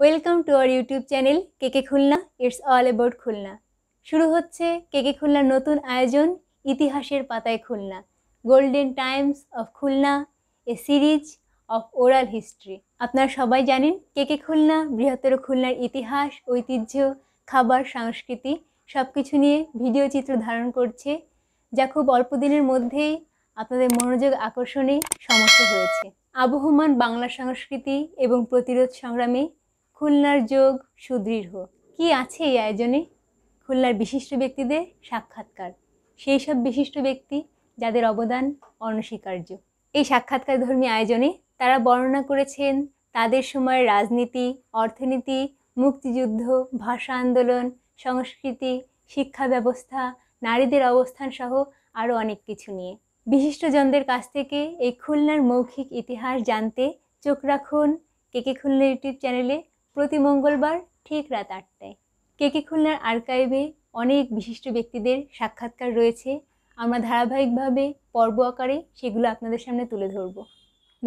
welcome to our YouTube channel KK Khulna it's all about Khulna শুরু হচ্ছে KK খুলনার নতুন আয়োজন ইতিহাসের পাতায় Khulna golden times of Khulna a series of oral history আপনারা সবাই জানেন কেকে খুলনা বৃহত্তর খুলনার ইতিহাস ঐতিহ্য খাবার সংস্কৃতি সব কিছু নিয়ে ভিডিও চিত্র ধারণ করছে যা খুব অল্প দিনের মধ্যেই আপনাদের মনোযোগ আকর্ষণে সমস্ত হয়েছে আবহমান বাংলা সংস্কৃতি এবং প্রতিরোধ সংগ্রামে খুলনার যোগ সুদৃঢ় কি আছে এই আয়োজনে খুলনার বিশিষ্ট ব্যক্তিদের সাক্ষাৎকার সেই সব বিশিষ্ট ব্যক্তি যাদের অবদান অনস্বীকার্য এই সাক্ষাৎকার ধর্মী আয়োজনে তারা বর্ণনা করেছেন তাদের সময় রাজনীতি অর্থনীতি মুক্তিযুদ্ধ ভাষা আন্দোলন সংস্কৃতি শিক্ষা ব্যবস্থা নারীদের অবস্থান সহ আরও অনেক কিছু নিয়ে বিশিষ্টজনদের কাছ থেকে এই খুলনার মৌখিক ইতিহাস জানতে চোখ রাখুন কে কে খুলনা ইউটিউব চ্যানেলে প্রতি মঙ্গলবার ঠিক রাত আটটায় কে কে খুলনার আর্কাইভে অনেক বিশিষ্ট ব্যক্তিদের সাক্ষাৎকার রয়েছে আমরা ধারাবাহিকভাবে পর্ব আকারে সেগুলো আপনাদের সামনে তুলে ধরব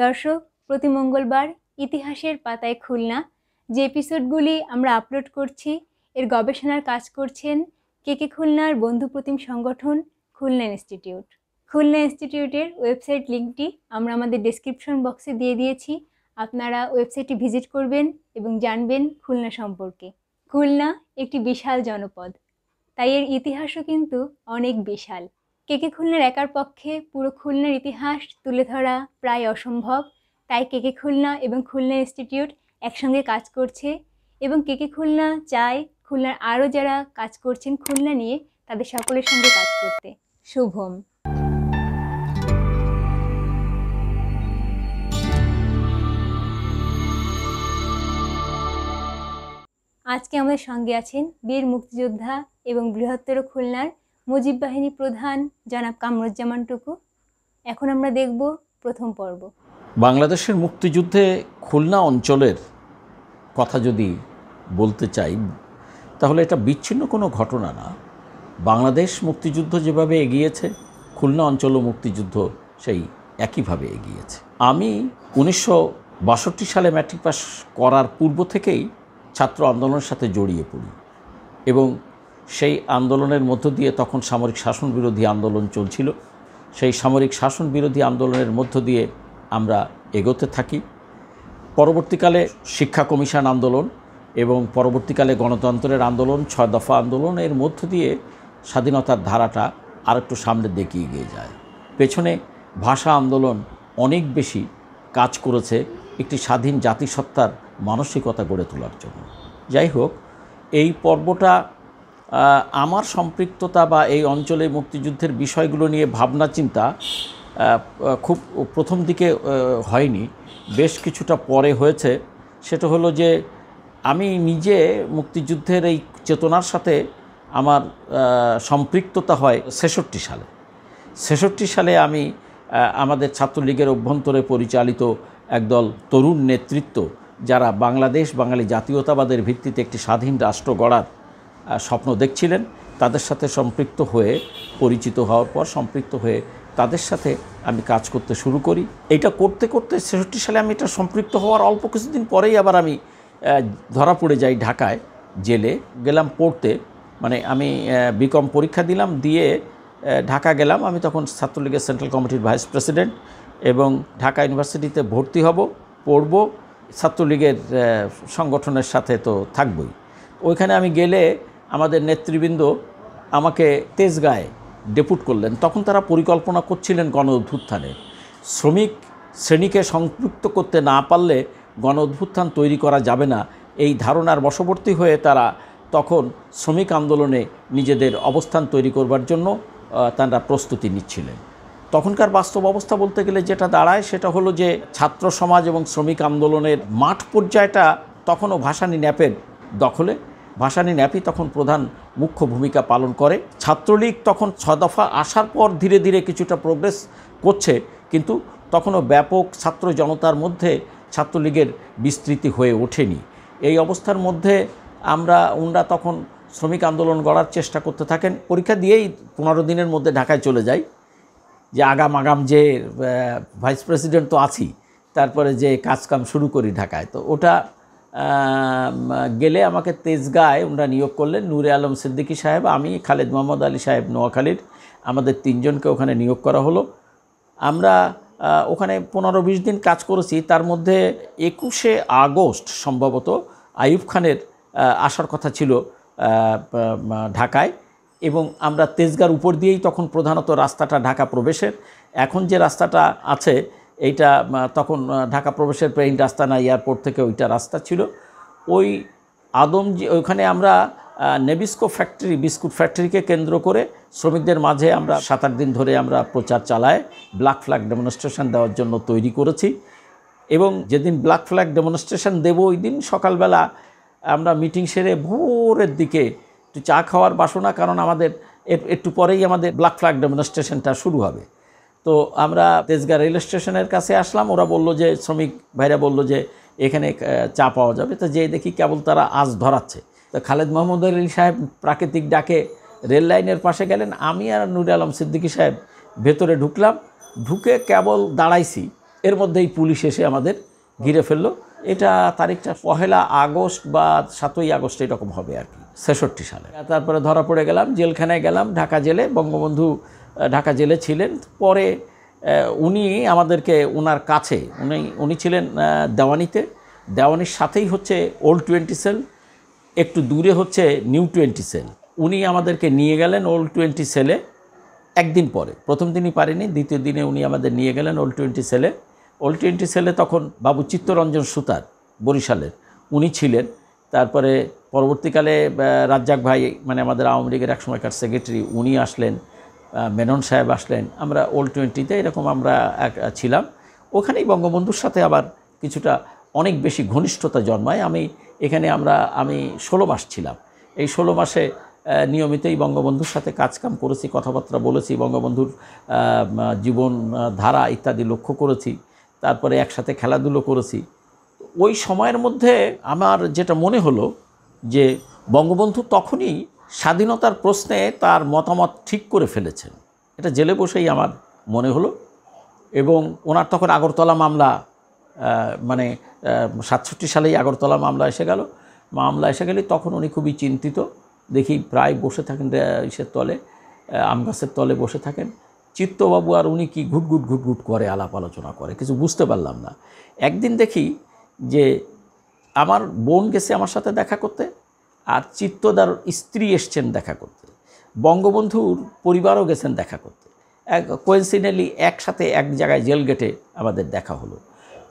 দর্শক প্রতি মঙ্গলবার ইতিহাসের পাতায় খুলনা যে এপিসোডগুলি আমরা আপলোড করছি এর গবেষণার কাজ করছেন কে কে খুলনার বন্ধু প্রতিম সংগঠন খুলনা ইনস্টিটিউট খুলনা ইনস্টিটিউটের ওয়েবসাইট লিঙ্কটি আমরা আমাদের ডিসক্রিপশন বক্সে দিয়ে দিয়েছি আপনারা ওয়েবসাইটটি ভিজিট করবেন এবং জানবেন খুলনা সম্পর্কে খুলনা একটি বিশাল জনপদ তাই এর ইতিহাসও কিন্তু অনেক বিশাল কে কে খুলনার একার পক্ষে পুরো খুলনার ইতিহাস তুলে ধরা প্রায় অসম্ভব তাই কে কে খুলনা এবং খুলনা ইনস্টিটিউট একসঙ্গে কাজ করছে এবং কে কে খুলনা চায় খুলনার আরও যারা কাজ করছেন খুলনা নিয়ে তাদের সকলের সঙ্গে কাজ করতে শুভম আজকে আমাদের সঙ্গে আছেন বীর মুক্তিযোদ্ধা এবং বৃহত্তর খুলনার মুজিব বাহিনী প্রধান জনাব কামরুজ্জামান টুকু এখন আমরা দেখব প্রথম পর্ব বাংলাদেশের মুক্তিযুদ্ধে খুলনা অঞ্চলের কথা যদি বলতে চাই তাহলে এটা বিচ্ছিন্ন কোনো ঘটনা না বাংলাদেশ মুক্তিযুদ্ধ যেভাবে এগিয়েছে খুলনা অঞ্চলও মুক্তিযুদ্ধ সেই একইভাবে এগিয়েছে আমি উনিশশো সালে ম্যাট্রিক পাস করার পূর্ব থেকেই ছাত্র আন্দোলনের সাথে জড়িয়ে পড়ি এবং সেই আন্দোলনের মধ্য দিয়ে তখন সামরিক শাসন বিরোধী আন্দোলন চলছিল সেই সামরিক শাসন বিরোধী আন্দোলনের মধ্য দিয়ে আমরা এগোতে থাকি পরবর্তীকালে শিক্ষা কমিশন আন্দোলন এবং পরবর্তীকালে গণতন্ত্রের আন্দোলন ছয় দফা আন্দোলনের মধ্য দিয়ে স্বাধীনতার ধারাটা আর একটু সামনে দেখিয়ে এগিয়ে যায় পেছনে ভাষা আন্দোলন অনেক বেশি কাজ করেছে একটি স্বাধীন জাতিসত্তার মানসিকতা গড়ে তোলার জন্য যাই হোক এই পর্বটা আমার সম্পৃক্ততা বা এই অঞ্চলে মুক্তিযুদ্ধের বিষয়গুলো নিয়ে ভাবনা চিন্তা খুব প্রথম দিকে হয়নি বেশ কিছুটা পরে হয়েছে সেটা হলো যে আমি নিজে মুক্তিযুদ্ধের এই চেতনার সাথে আমার সম্পৃক্ততা হয় ছেষট্টি সালে ছেষট্টি সালে আমি আমাদের ছাত্রলীগের অভ্যন্তরে পরিচালিত একদল তরুণ নেতৃত্ব যারা বাংলাদেশ বাঙালি জাতীয়তাবাদের ভিত্তিতে একটি স্বাধীন রাষ্ট্র গড়ার স্বপ্ন দেখছিলেন তাদের সাথে সম্পৃক্ত হয়ে পরিচিত হওয়ার পর সম্পৃক্ত হয়ে তাদের সাথে আমি কাজ করতে শুরু করি এটা করতে করতে ছেষট্টি সালে আমি এটা সম্পৃক্ত হওয়ার অল্প কিছুদিন পরেই আবার আমি ধরা পড়ে যাই ঢাকায় জেলে গেলাম পড়তে মানে আমি বিকম পরীক্ষা দিলাম দিয়ে ঢাকা গেলাম আমি তখন ছাত্রলীগের সেন্ট্রাল কমিটির ভাইস প্রেসিডেন্ট এবং ঢাকা ইউনিভার্সিটিতে ভর্তি হব পড়ব ছাত্রলীগের সংগঠনের সাথে তো থাকবই ওইখানে আমি গেলে আমাদের নেতৃবৃন্দ আমাকে তেজগাঁয়ে ডেপুট করলেন তখন তারা পরিকল্পনা করছিলেন গণ অভ্যুত্থানে শ্রমিক শ্রেণীকে সংযুক্ত করতে না পারলে গণ অভ্যুত্থান তৈরি করা যাবে না এই ধারণার বশবর্তী হয়ে তারা তখন শ্রমিক আন্দোলনে নিজেদের অবস্থান তৈরি করবার জন্য তারা প্রস্তুতি নিচ্ছিলেন তখনকার বাস্তব অবস্থা বলতে গেলে যেটা দাঁড়ায় সেটা হলো যে ছাত্র সমাজ এবং শ্রমিক আন্দোলনের মাঠ পর্যায়টা তখনও ভাষানী ন্যাপের দখলে ভাষানী ন্যাপই তখন প্রধান মুখ্য ভূমিকা পালন করে ছাত্রলীগ তখন ছদফা আসার পর ধীরে ধীরে কিছুটা প্রোগ্রেস করছে কিন্তু তখনও ব্যাপক ছাত্র জনতার মধ্যে ছাত্রলীগের বিস্তৃতি হয়ে ওঠেনি এই অবস্থার মধ্যে আমরা ওনরা তখন শ্রমিক আন্দোলন গড়ার চেষ্টা করতে থাকেন পরীক্ষা দিয়েই পনেরো দিনের মধ্যে ঢাকায় চলে যায় যে আগাম আগাম যে ভাইস প্রেসিডেন্ট তো আছি তারপরে যে কাজকাম শুরু করি ঢাকায় তো ওটা গেলে আমাকে তেজগাঁয় ওনারা নিয়োগ করলেন নূরে আলম সিদ্দিকি সাহেব আমি খালেদ মোহাম্মদ আলী সাহেব নোয়াখালীর আমাদের তিনজনকে ওখানে নিয়োগ করা হলো আমরা ওখানে পনেরো বিশ দিন কাজ করেছি তার মধ্যে একুশে আগস্ট সম্ভবত আইব খানের আসার কথা ছিল ঢাকায় এবং আমরা তেজগার উপর দিয়েই তখন প্রধানত রাস্তাটা ঢাকা প্রবেশের এখন যে রাস্তাটা আছে এইটা তখন ঢাকা প্রবেশের প্লেন রাস্তা না এয়ারপোর্ট থেকে ওইটা রাস্তা ছিল ওই আদম ওইখানে আমরা নেবিস্কো ফ্যাক্টরি বিস্কুট ফ্যাক্টরিকে কেন্দ্র করে শ্রমিকদের মাঝে আমরা সাত আট দিন ধরে আমরা প্রচার চালায় ব্ল্যাক ফ্ল্যাগ ডেমনস্ট্রেশন দেওয়ার জন্য তৈরি করেছি এবং যেদিন ব্ল্যাক ফ্ল্যাগ ডেমনস্ট্রেশন দেব ওই দিন সকালবেলা আমরা মিটিং সেরে ভোরের দিকে একটু চা খাওয়ার বাসনা কারণ আমাদের একটু পরেই আমাদের ব্ল্যাক ফ্ল্যাগ ডেমনস্ট্রেশনটা শুরু হবে তো আমরা তেজগাঁ রেল স্টেশনের কাছে আসলাম ওরা বলল যে শ্রমিক ভাইরা বলল যে এখানে চা পাওয়া যাবে তো যেয়ে দেখি কেবল তারা আজ ধরাচ্ছে তো খালেদ মোহাম্মদ আলী সাহেব প্রাকৃতিক ডাকে রেল লাইনের পাশে গেলেন আমি আর নুর আলম সিদ্দিকী সাহেব ভেতরে ঢুকলাম ঢুকে কেবল দাঁড়াইছি এর মধ্যেই পুলিশ এসে আমাদের ঘিরে ফেললো এটা তারিখটা পহেলা আগস্ট বা সাতই আগস্ট এরকম হবে আর কি ছেষট্টি সালে তারপরে ধরা পড়ে গেলাম জেলখানায় গেলাম ঢাকা জেলে বঙ্গবন্ধু ঢাকা জেলে ছিলেন পরে উনি আমাদেরকে ওনার কাছে উনি উনি ছিলেন দেওয়ানিতে দেওয়ানির সাথেই হচ্ছে ওল্ড টোয়েন্টি সেল একটু দূরে হচ্ছে নিউ টোয়েন্টি সেল উনি আমাদেরকে নিয়ে গেলেন ওল্ড টোয়েন্টি সেলে একদিন পরে প্রথম দিনই পারেনি দ্বিতীয় দিনে উনি আমাদের নিয়ে গেলেন ওল্ড টোয়েন্টি সেলে ওল্ড টোয়েন্টি সেলে তখন বাবু চিত্তরঞ্জন সুতার বরিশালের উনি ছিলেন তারপরে পরবর্তীকালে রাজ্জাক ভাই মানে আমাদের আওয়ামী লীগের একসময়কার সেক্রেটারি উনি আসলেন মেনন সাহেব আসলেন আমরা ওল্ড টোয়েন্টিতে এরকম আমরা এক ছিলাম ওখানেই বঙ্গবন্ধুর সাথে আবার কিছুটা অনেক বেশি ঘনিষ্ঠতা জন্মায় আমি এখানে আমরা আমি ষোলো মাস ছিলাম এই ষোলো মাসে নিয়মিতই বঙ্গবন্ধুর সাথে কাজকাম করেছি কথাবার্তা বলেছি বঙ্গবন্ধুর জীবন ধারা ইত্যাদি লক্ষ্য করেছি তারপরে একসাথে খেলাধুলো করেছি ওই সময়ের মধ্যে আমার যেটা মনে হলো যে বঙ্গবন্ধু তখনই স্বাধীনতার প্রশ্নে তার মতামত ঠিক করে ফেলেছেন এটা জেলে বসেই আমার মনে হলো এবং ওনার তখন আগরতলা মামলা মানে সাতষট্টি সালেই আগরতলা মামলা এসে গেল মামলা এসে গেলে তখন উনি খুবই চিন্তিত দেখি প্রায় বসে থাকেন ইসের তলে আম গাছের তলে বসে থাকেন চিত্তবাবু আর উনি কি ঘুটঘুট ঘুটঘুট করে আলাপ আলোচনা করে কিছু বুঝতে পারলাম না একদিন দেখি যে আমার বোন গেছে আমার সাথে দেখা করতে আর চিত্তদার স্ত্রী এসছেন দেখা করতে বঙ্গবন্ধুর পরিবারও গেছেন দেখা করতে এক কোয়েন্সিডেন্টলি একসাথে এক জায়গায় জেল গেটে আমাদের দেখা হলো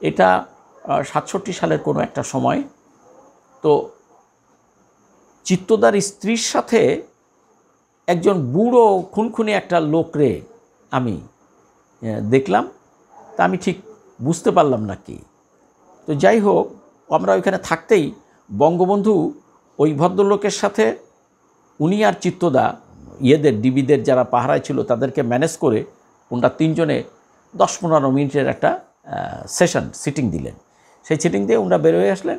এটা সাতষট্টি সালের কোনো একটা সময় তো চিত্তদার স্ত্রীর সাথে একজন বুড়ো খুনখুনি একটা লোকরে আমি দেখলাম তা আমি ঠিক বুঝতে পারলাম না কি তো যাই হোক আমরা ওইখানে থাকতেই বঙ্গবন্ধু ওই ভদ্রলোকের সাথে উনি আর চিত্তদা ইয়েদের ডিবিদের যারা পাহারায় ছিল তাদেরকে ম্যানেজ করে ওনারা তিনজনে দশ পনেরো মিনিটের একটা সেশন সিটিং দিলেন সেই সিটিং দিয়ে ওনারা বেরোয় আসলেন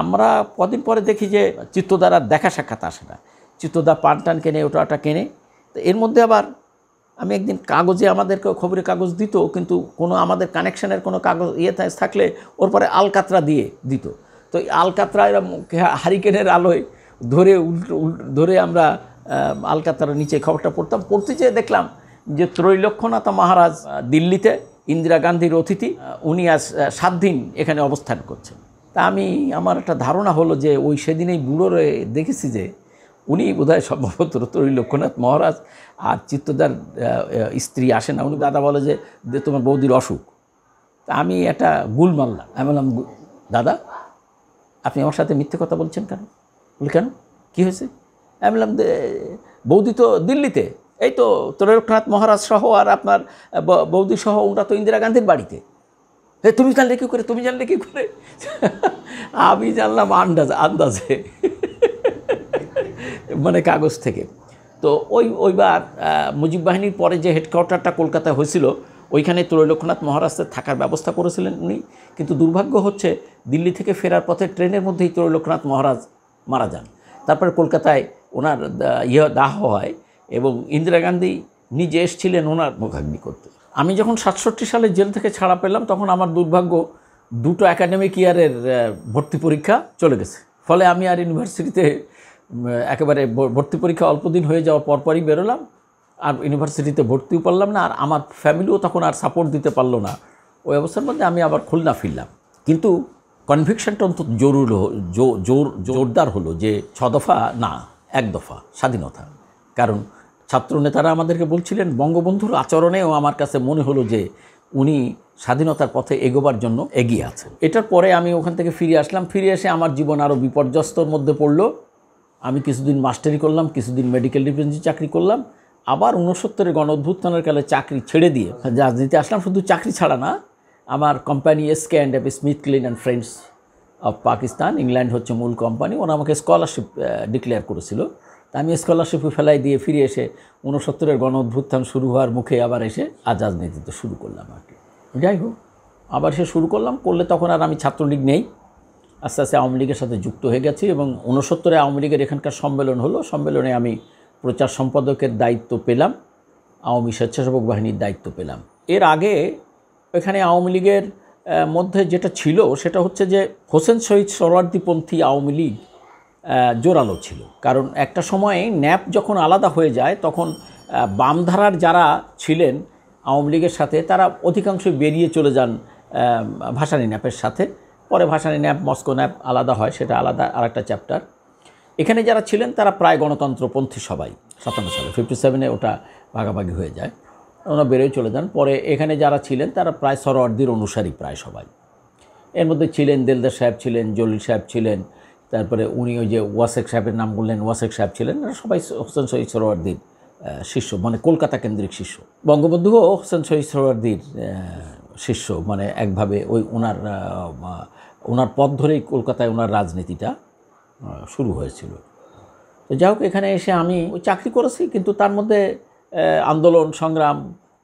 আমরা কদিন পরে দেখি যে চিত্তদার দেখা সাক্ষাৎ আসে না চিত্তদা পান টান কেনে ওটা ওটা কেনে তো এর মধ্যে আবার আমি একদিন কাগজে আমাদেরকে খবরের কাগজ দিত কিন্তু কোনো আমাদের কানেকশানের কোনো কাগজ ইয়ে থাকলে ওর পরে আলকাতরা দিয়ে দিত তো এই আলকাতরা হারিকেনের আলোয় ধরে ধরে আমরা আলকাতরার নিচে খবরটা পড়তাম পড়তে যেয়ে দেখলাম যে ত্রৈলক্ষ্যনাথ মহারাজ দিল্লিতে ইন্দিরা গান্ধীর অতিথি উনি আজ সাত দিন এখানে অবস্থান করছেন তা আমি আমার একটা ধারণা হলো যে ওই সেদিনেই বুড়োরে দেখেছি যে উনি বোধহয় সম্ভবত লোকনাথ মহারাজ আর চিত্তদার স্ত্রী আসে না উনি দাদা বলে যে তোমার বৌদির অসুখ তা আমি একটা গুল মারলাম আমি বললাম দাদা আপনি আমার সাথে মিথ্যে কথা বলছেন কেন বলি কেন কী হয়েছে আমি বললাম বৌদি তো দিল্লিতে এই তো ত্রৈলোকনাথ মহারাজ সহ আর আপনার বৌদি সহ ওটা তো ইন্দিরা গান্ধীর বাড়িতে তুমি জানলে কী করে তুমি জানলে কী করে আমি জানলাম আন্দাজ আন্দাজে মানে কাগজ থেকে তো ওই ওইবার মুজিব বাহিনীর পরে যে হেডকোয়ার্টারটা কলকাতায় হয়েছিল ওইখানে ত্রৈলক্ষ্যনাথ মহারাষ্ট্রে থাকার ব্যবস্থা করেছিলেন উনি কিন্তু দুর্ভাগ্য হচ্ছে দিল্লি থেকে ফেরার পথে ট্রেনের মধ্যেই ত্রৈলক্ষ্যনাথ মহারাজ মারা যান তারপরে কলকাতায় ওনার ইয়ে দাহ হয় এবং ইন্দিরা গান্ধী নিজে এসছিলেন ওনার মুখাগ্নি করতে আমি যখন সাতষট্টি সালে জেল থেকে ছাড়া পেলাম তখন আমার দুর্ভাগ্য দুটো একাডেমিক ইয়ারের ভর্তি পরীক্ষা চলে গেছে ফলে আমি আর ইউনিভার্সিটিতে একেবারে ভর্তি পরীক্ষা অল্প দিন হয়ে যাওয়া পরপরই বেরোলাম আর ইউনিভার্সিটিতে ভর্তিও পারলাম না আর আমার ফ্যামিলিও তখন আর সাপোর্ট দিতে পারলো না ওই অবস্থার মধ্যে আমি আবার খুলনা ফিরলাম কিন্তু কনভিকশনটা অন্তত জরুর জোর জোরদার হলো যে ছ দফা না এক দফা স্বাধীনতা কারণ ছাত্রনেতারা আমাদেরকে বলছিলেন বঙ্গবন্ধুর আচরণেও আমার কাছে মনে হলো যে উনি স্বাধীনতার পথে এগোবার জন্য এগিয়ে আছেন এটার পরে আমি ওখান থেকে ফিরে আসলাম ফিরে এসে আমার জীবন আরও বিপর্যস্তর মধ্যে পড়লো আমি কিছুদিন মাস্টারি করলাম কিছুদিন মেডিকেল ডিফেন্সে চাকরি করলাম আবার ঊনসত্তরের গণ অভ্যুত্থানের কালে চাকরি ছেড়ে দিয়ে রাজনীতি আসলাম শুধু চাকরি ছাড়া না আমার company SK and F Smith Kline and friends of Pakistan England হচ্ছে মূল কোম্পানি ওরা আমাকে স্কলারশিপ ডিক্লেয়ার করেছিল তা আমি স্কলারশিপে ফেলাই দিয়ে ফিরে এসে ঊনসত্তরের গণ অভ্যুত্থান শুরু হওয়ার মুখে আবার এসে আজ রাজনীতিতে শুরু করলাম আর কি যাই হোক আবার সে শুরু করলাম করলে তখন আর আমি ছাত্রলীগ নেই আস্তে আস্তে আওয়ামী লীগের সাথে যুক্ত হয়ে গেছি এবং উনসত্তরে আওয়ামী লীগের এখানকার সম্মেলন হলো সম্মেলনে আমি প্রচার সম্পাদকের দায়িত্ব পেলাম আওয়ামী স্বেচ্ছাসেবক বাহিনীর দায়িত্ব পেলাম এর আগে এখানে আওয়ামী লীগের মধ্যে যেটা ছিল সেটা হচ্ছে যে হোসেন শহীদ সরোয়ার্দীপন্থী আওয়ামী লীগ জোরালো ছিল কারণ একটা সময়ে ন্যাপ যখন আলাদা হয়ে যায় তখন বামধারার যারা ছিলেন আওয়ামী লীগের সাথে তারা অধিকাংশই বেরিয়ে চলে যান ভাসানি ন্যাপের সাথে পরে ভাসানি ন্যাপ মস্কো ন্যাপ আলাদা হয় সেটা আলাদা আর একটা চ্যাপ্টার এখানে যারা ছিলেন তারা প্রায় গণতন্ত্রপন্থী সবাই সাতান্ন সালে ফিফটি সেভেনে ওটা ভাগাভাগি হয়ে যায় ওনারা বেড়েও চলে যান পরে এখানে যারা ছিলেন তারা প্রায় সরোয়ার্দির অনুসারী প্রায় সবাই এর মধ্যে ছিলেন দেলদার সাহেব ছিলেন জলিল সাহেব ছিলেন তারপরে উনি ওই যে ওয়াসেক সাহেবের নাম বললেন ওয়াসেক সাহেব ছিলেন সবাই হোসেন শহীদ সরোয়ার্দির শিষ্য মানে কলকাতা কেন্দ্রিক শিষ্য বঙ্গবন্ধুও হোসেন শহীদ সরোয়ার্দির শিষ্য মানে একভাবে ওই ওনার ওনার পথ ধরেই কলকাতায় ওনার রাজনীতিটা শুরু হয়েছিল তো যাই হোক এখানে এসে আমি ওই চাকরি করেছি কিন্তু তার মধ্যে আন্দোলন সংগ্রাম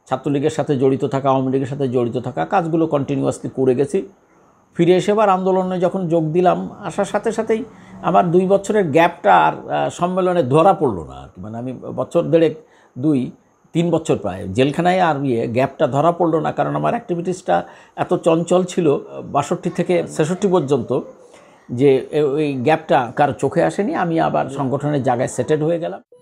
ছাত্রলীগের সাথে জড়িত থাকা আওয়ামী লীগের সাথে জড়িত থাকা কাজগুলো কন্টিনিউয়াসলি করে গেছি ফিরে এসে আবার আন্দোলনে যখন যোগ দিলাম আসার সাথে সাথেই আমার দুই বছরের গ্যাপটা আর সম্মেলনে ধরা পড়লো না আর কি মানে আমি বছর দেড়েক দুই তিন বছর প্রায় জেলখানায় আর বিয়ে গ্যাপটা ধরা পড়লো না কারণ আমার অ্যাক্টিভিটিসটা এত চঞ্চল ছিল বাষট্টি থেকে ছেষট্টি পর্যন্ত যে ওই গ্যাপটা কারো চোখে আসেনি আমি আবার সংগঠনের জায়গায় সেটেড হয়ে গেলাম